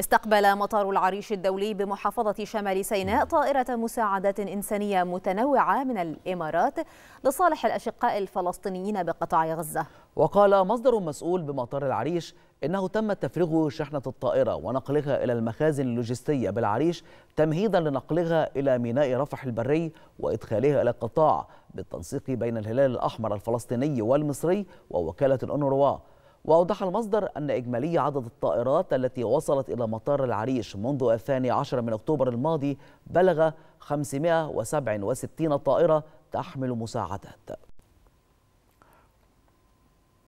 استقبل مطار العريش الدولي بمحافظة شمال سيناء طائرة مساعدات إنسانية متنوعة من الإمارات لصالح الأشقاء الفلسطينيين بقطاع غزة وقال مصدر مسؤول بمطار العريش إنه تم تفريغ شحنة الطائرة ونقلها إلى المخازن اللوجستية بالعريش تمهيدا لنقلها إلى ميناء رفح البري وإدخالها إلى القطاع بالتنسيق بين الهلال الأحمر الفلسطيني والمصري ووكالة الأونروا وأوضح المصدر أن إجمالي عدد الطائرات التي وصلت إلى مطار العريش منذ الثاني عشر من أكتوبر الماضي بلغ 567 طائرة تحمل مساعدات